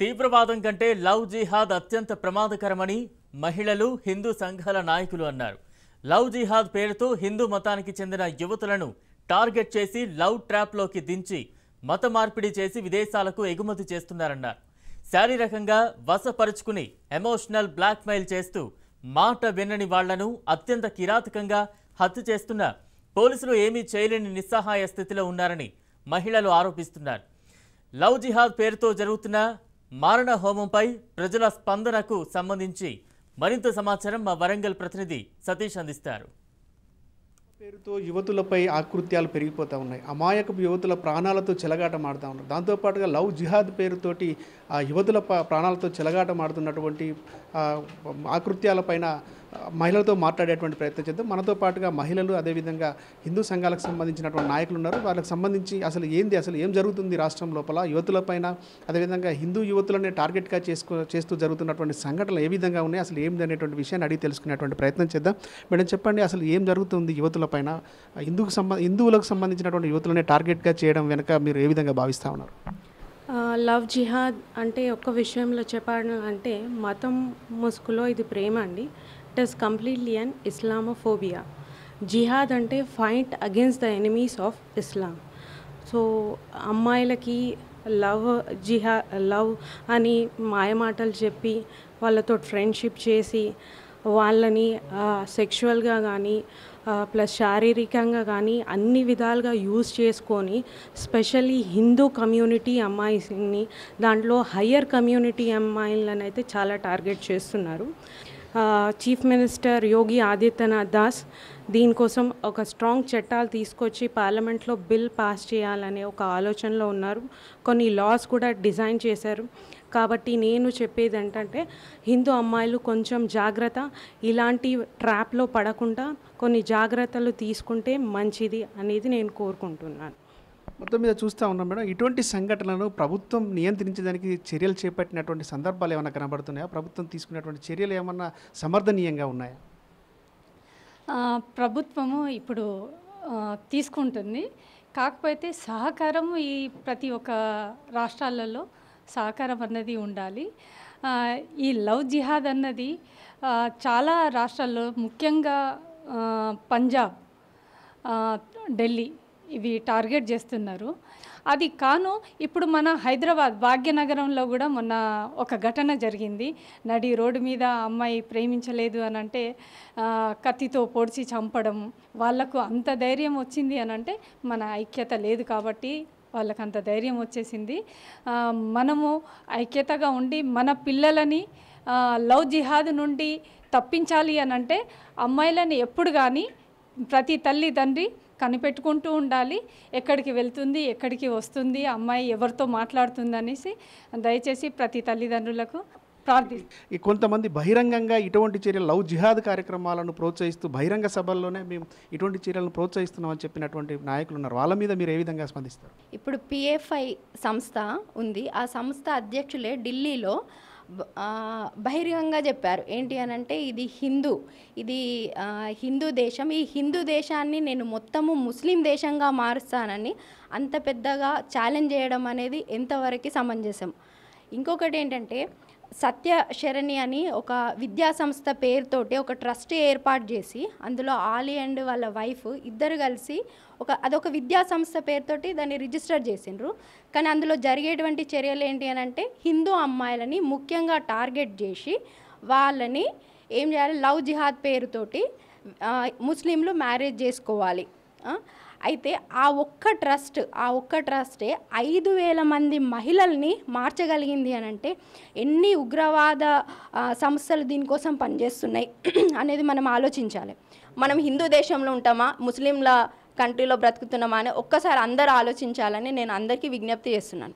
తీవ్రవాదం కంటే లవ్ జిహాద్ అత్యంత ప్రమాదకరమని మహిళలు హిందూ సంఘాల నాయకులు అన్నారు లవ్ జిహాద్ పేరుతో హిందూ మతానికి చెందిన యువతులను టార్గెట్ చేసి లవ్ ట్రాప్లోకి దించి మత మార్పిడి చేసి విదేశాలకు ఎగుమతి చేస్తున్నారన్నారు శారీరకంగా వశపరుచుకుని ఎమోషనల్ బ్లాక్మెయిల్ చేస్తూ మాట వినని వాళ్లను అత్యంత కిరాతకంగా హత్య చేస్తున్న పోలీసులు ఏమీ చేయలేని నిస్సహాయ స్థితిలో ఉన్నారని మహిళలు ఆరోపిస్తున్నారు లవ్ జిహాద్ పేరుతో జరుగుతున్న మారణ హోమంపై ప్రజల స్పందనకు సంబంధించి మరింత సమాచారం మా వరంగల్ ప్రతినిధి సతీష్ అందిస్తారు పేరుతో యువతులపై ఆకృత్యాలు పెరిగిపోతూ ఉన్నాయి అమాయకపు యువతుల ప్రాణాలతో చెలగాటమాడుతూ ఉన్నారు దాంతోపాటుగా లవ్ జిహాద్ పేరుతోటి ఆ యువతుల ప్రాణాలతో చెలగాటమాడుతున్నటువంటి ఆకృత్యాలపైన మహిళలతో మాట్లాడేటువంటి ప్రయత్నం చేద్దాం మనతో పాటుగా మహిళలు అదేవిధంగా హిందూ సంఘాలకు సంబంధించినటువంటి నాయకులు ఉన్నారు వాళ్ళకి సంబంధించి అసలు ఏంది అసలు ఏం జరుగుతుంది రాష్ట్రం లోపల యువతులపైన అదేవిధంగా హిందూ యువతులనే టార్గెట్గా చేసుకో చేస్తూ జరుగుతున్నటువంటి సంఘటనలు ఏ విధంగా ఉన్నాయి అసలు ఏమిది అనేటువంటి విషయాన్ని అడిగి తెలుసుకునేటువంటి ప్రయత్నం చేద్దాం మేడం చెప్పండి అసలు ఏం జరుగుతుంది యువతులపైన హిందూకు సంబంధ హిందువులకు సంబంధించినటువంటి యువతులనే టార్గెట్గా చేయడం వెనుక మీరు ఏ విధంగా భావిస్తూ ఉన్నారు లవ్ జిహాద్ అంటే ఒక్క విషయంలో అంటే మతం ముసుగులో ఇది ప్రేమ అండి it is completely an Islamophobia జిహాద్ అంటే fight against the enemies of Islam so అమ్మాయిలకి లవ్ జిహా లవ్ అని మాయమాటలు చెప్పి వాళ్ళతో ఫ్రెండ్షిప్ చేసి వాళ్ళని సెక్షువల్గా కానీ ప్లస్ శారీరకంగా కానీ అన్ని విధాలుగా యూజ్ చేసుకొని స్పెషల్లీ హిందూ కమ్యూనిటీ అమ్మాయిని దాంట్లో హయ్యర్ కమ్యూనిటీ అమ్మాయిలను అయితే చాలా టార్గెట్ చేస్తున్నారు చీఫ్ మినిస్టర్ యోగి ఆదిత్యనాథ్ దాస్ దీనికోసం ఒక స్ట్రాంగ్ చట్టాలు తీసుకొచ్చి పార్లమెంట్లో బిల్ పాస్ చేయాలనే ఒక ఆలోచనలో ఉన్నారు కొన్ని లాస్ కూడా డిజైన్ చేశారు కాబట్టి నేను చెప్పేది ఏంటంటే హిందూ అమ్మాయిలు కొంచెం జాగ్రత్త ఇలాంటి ట్రాప్లో పడకుండా కొన్ని జాగ్రత్తలు తీసుకుంటే మంచిది అనేది నేను కోరుకుంటున్నాను మొత్తం మీద చూస్తూ ఉన్నాం మేడం ఇటువంటి సంఘటనలను ప్రభుత్వం నియంత్రించడానికి చర్యలు చేపట్టినటువంటి సందర్భాలు ఏమైనా కనబడుతున్నాయా ప్రభుత్వం తీసుకున్నటువంటి చర్యలు ఏమన్నా సమర్థనీయంగా ఉన్నాయా ప్రభుత్వము ఇప్పుడు తీసుకుంటుంది కాకపోతే సహకారం ఈ ప్రతి ఒక్క రాష్ట్రాలలో సహకారం అన్నది ఉండాలి ఈ లవ్ జిహాద్ అన్నది చాలా రాష్ట్రాల్లో ముఖ్యంగా పంజాబ్ ఢిల్లీ ఇవి టార్గెట్ చేస్తున్నారు అది కాను ఇప్పుడు మన హైదరాబాద్ భాగ్యనగరంలో కూడా మొన్న ఒక ఘటన జరిగింది నడి రోడ్డు మీద అమ్మాయి ప్రేమించలేదు అని అంటే కత్తితో పొడిచి చంపడం వాళ్లకు అంత ధైర్యం వచ్చింది అని అంటే మన ఐక్యత లేదు కాబట్టి వాళ్ళకు అంత ధైర్యం వచ్చేసింది మనము ఐక్యతగా ఉండి మన పిల్లలని లవ్ జిహాద్ నుండి తప్పించాలి అని అంటే అమ్మాయిలని ఎప్పుడు కానీ ప్రతి తల్లి తండ్రి కనిపెట్టుకుంటూ ఉండాలి ఎక్కడికి వెళ్తుంది ఎక్కడికి వస్తుంది అమ్మాయి ఎవరితో మాట్లాడుతుంది అనేసి దయచేసి ప్రతి తల్లిదండ్రులకు ఈ కొంతమంది బహిరంగంగా ఇటువంటి చర్యలు లవ్ జిహాద్ కార్యక్రమాలను ప్రోత్సహిస్తూ బహిరంగ సభల్లోనే మేము ఇటువంటి చర్యలను ప్రోత్సహిస్తున్నామని చెప్పినటువంటి నాయకులు ఉన్నారు వాళ్ళ మీద మీరు ఏ విధంగా స్పందిస్తారు ఇప్పుడు పిఎఫ్ఐ సంస్థ ఉంది ఆ సంస్థ అధ్యక్షులే ఢిల్లీలో బహిరంగంగా చెప్పారు ఏంటి అని అంటే ఇది హిందూ ఇది హిందూ దేశం ఈ హిందూ దేశాన్ని నేను మొత్తము ముస్లిం దేశంగా మారుస్తానని అంత పెద్దగా ఛాలెంజ్ చేయడం అనేది ఎంతవరకు సమంజసం ఇంకొకటి ఏంటంటే సత్య శరణి అని ఒక విద్యా సంస్థ పేరుతోటి ఒక ట్రస్ట్ ఏర్పాటు చేసి అందులో ఆలి అండ్ వాళ్ళ వైఫ్ ఇద్దరు కలిసి ఒక అదొక విద్యా సంస్థ పేరుతోటి దాన్ని రిజిస్టర్ చేసిండ్రు కానీ అందులో జరిగేటువంటి చర్యలు ఏంటి అని అంటే హిందూ అమ్మాయిలని ముఖ్యంగా టార్గెట్ చేసి వాళ్ళని ఏం చేయాలి లవ్ జిహాద్ పేరుతోటి ముస్లింలు మ్యారేజ్ చేసుకోవాలి అయితే ఆ ఒక్క ట్రస్ట్ ఆ ఒక్క ట్రస్టే ఐదు వేల మంది మహిళల్ని మార్చగలిగింది అని అంటే ఎన్ని ఉగ్రవాద సంస్థలు దీనికోసం పనిచేస్తున్నాయి అనేది మనం ఆలోచించాలి మనం హిందూ దేశంలో ఉంటామా ముస్లింల కంట్రీలో బ్రతుకుతున్నామా అని ఒక్కసారి అందరూ ఆలోచించాలని నేను అందరికీ విజ్ఞప్తి చేస్తున్నాను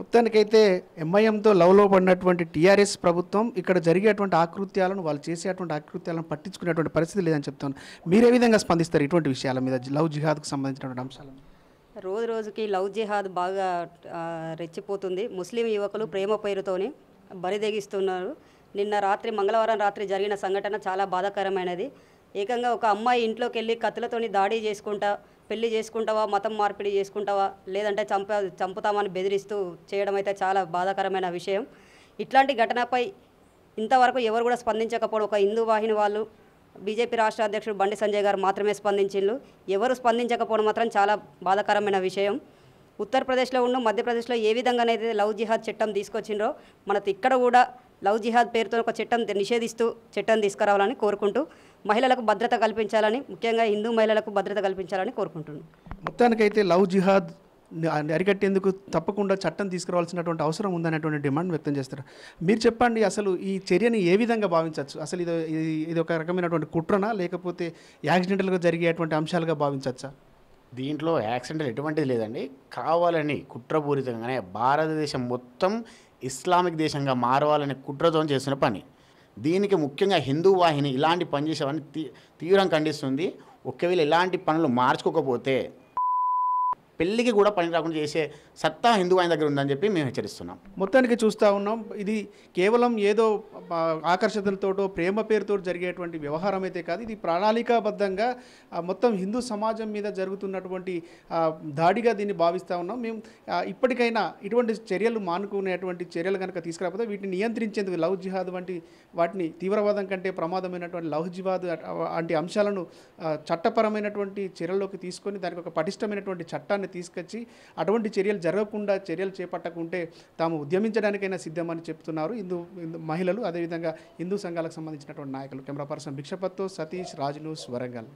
మొత్తానికైతే ఎంఐఎంతో లవ్లో పడినటువంటి టీఆర్ఎస్ ప్రభుత్వం ఇక్కడ జరిగేటువంటి ఆకృత్యాలను వాళ్ళు చేసేటువంటి ఆకృత్యాలను పట్టించుకునేటువంటి పరిస్థితి లేదని చెప్తాను మీరే విధంగా స్పందిస్తారు ఇటువంటి విషయాల మీద లవ్ జిహాద్కు సంబంధించినటువంటి అంశాల రోజు రోజుకి లవ్ జిహాద్ బాగా రెచ్చిపోతుంది ముస్లిం యువకులు ప్రేమ పేరుతోని బరిదెగిస్తున్నారు నిన్న రాత్రి మంగళవారం రాత్రి జరిగిన సంఘటన చాలా బాధాకరమైనది ఏకంగా ఒక అమ్మాయి ఇంట్లోకి వెళ్ళి కత్తులతోని దాడి చేసుకుంటా పెళ్లి చేసుకుంటావా మతం మార్పిడి చేసుకుంటావా లేదంటే చంప చంపుతామని బెదిరిస్తూ చేయడం అయితే చాలా బాధాకరమైన విషయం ఇట్లాంటి ఘటనపై ఇంతవరకు ఎవరు కూడా స్పందించకపోవడం ఒక హిందూ వాహిని వాళ్ళు బీజేపీ రాష్ట్ర అధ్యక్షుడు బండి సంజయ్ గారు మాత్రమే స్పందించిండ్రు ఎవరు స్పందించకపోవడం మాత్రం చాలా బాధాకరమైన విషయం ఉత్తరప్రదేశ్లో ఉన్న మధ్యప్రదేశ్లో ఏ విధంగానైతే లవ్ జిహాద్ చట్టం తీసుకొచ్చిండ్రో మనకు ఇక్కడ కూడా లవ్ జిహాద్ పేరుతో ఒక చట్టం నిషేధిస్తూ చట్టం తీసుకురావాలని కోరుకుంటూ మహిళలకు భద్రత కల్పించాలని ముఖ్యంగా హిందూ మహిళలకు భద్రత కల్పించాలని కోరుకుంటున్నాను మొత్తానికైతే లవ్ జిహాద్ అరికట్టేందుకు తప్పకుండా చట్టం తీసుకురావాల్సినటువంటి అవసరం ఉందనేటువంటి డిమాండ్ వ్యక్తం చేస్తారు మీరు చెప్పండి అసలు ఈ చర్యని ఏ విధంగా భావించవచ్చు అసలు ఇది ఇది ఒక రకమైనటువంటి కుట్రన లేకపోతే యాక్సిడెంటల్గా జరిగేటువంటి అంశాలుగా భావించవచ్చా దీంట్లో యాక్సిడెంటల్ ఎటువంటిది లేదండి కావాలని కుట్రపూరితంగానే భారతదేశం మొత్తం ఇస్లామిక్ దేశంగా మారవాలనే కుట్రతో చేసిన పని దీనికి ముఖ్యంగా హిందూ వాహిని ఇలాంటి పనిచేసేవన్నీ తీ తీవ్రం ఖండిస్తుంది ఒకవేళ ఇలాంటి పనులు మార్చుకోకపోతే పెళ్లికి కూడా పని రాకుండా చేసే సత్తా హిందూ ఆయన దగ్గర ఉందని చెప్పి మేము హెచ్చరిస్తున్నాం మొత్తానికి చూస్తూ ఉన్నాం ఇది కేవలం ఏదో ఆకర్షతలతోటో ప్రేమ పేరుతో జరిగేటువంటి వ్యవహారం అయితే కాదు ఇది ప్రణాళికాబద్ధంగా మొత్తం హిందూ సమాజం మీద జరుగుతున్నటువంటి దాడిగా దీన్ని భావిస్తూ ఉన్నాం మేము ఇప్పటికైనా ఇటువంటి చర్యలు మానుకునేటువంటి చర్యలు కనుక తీసుకురాకపోతే వీటిని నియంత్రించేందుకు లవ్ జిహాద్ వంటి వాటిని తీవ్రవాదం కంటే ప్రమాదమైనటువంటి లవ్ జిహాద్ వంటి అంశాలను చట్టపరమైనటువంటి చర్యల్లోకి తీసుకొని దానికి ఒక పటిష్టమైనటువంటి చట్టాన్ని చట్టాన్ని తీసుకొచ్చి అటువంటి చర్యలు జరగకుండా చర్యలు చేపట్టకుంటే తాము ఉద్యమించడానికైనా సిద్ధమని చెప్తున్నారు హిందూ మహిళలు అదేవిధంగా హిందూ సంఘాలకు సంబంధించినటువంటి నాయకులు కెమెరా పర్సన్ భిక్షపత్తో సతీష్ రాజ్ న్యూస్ వరంగల్